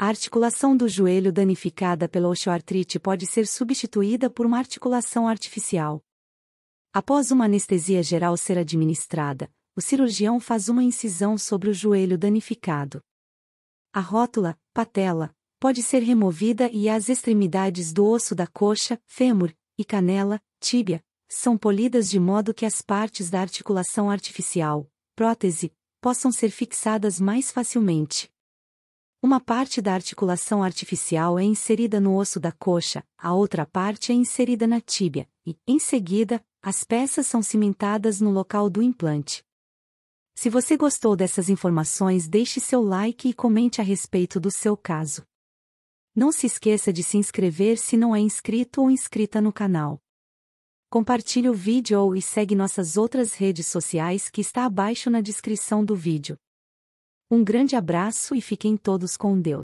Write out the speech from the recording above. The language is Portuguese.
A articulação do joelho danificada pela osteoartrite pode ser substituída por uma articulação artificial. Após uma anestesia geral ser administrada, o cirurgião faz uma incisão sobre o joelho danificado. A rótula, patela, pode ser removida e as extremidades do osso da coxa, fêmur e canela, tíbia, são polidas de modo que as partes da articulação artificial, prótese, possam ser fixadas mais facilmente. Uma parte da articulação artificial é inserida no osso da coxa, a outra parte é inserida na tíbia, e, em seguida, as peças são cimentadas no local do implante. Se você gostou dessas informações, deixe seu like e comente a respeito do seu caso. Não se esqueça de se inscrever se não é inscrito ou inscrita no canal. Compartilhe o vídeo ou e segue nossas outras redes sociais que está abaixo na descrição do vídeo. Um grande abraço e fiquem todos com Deus.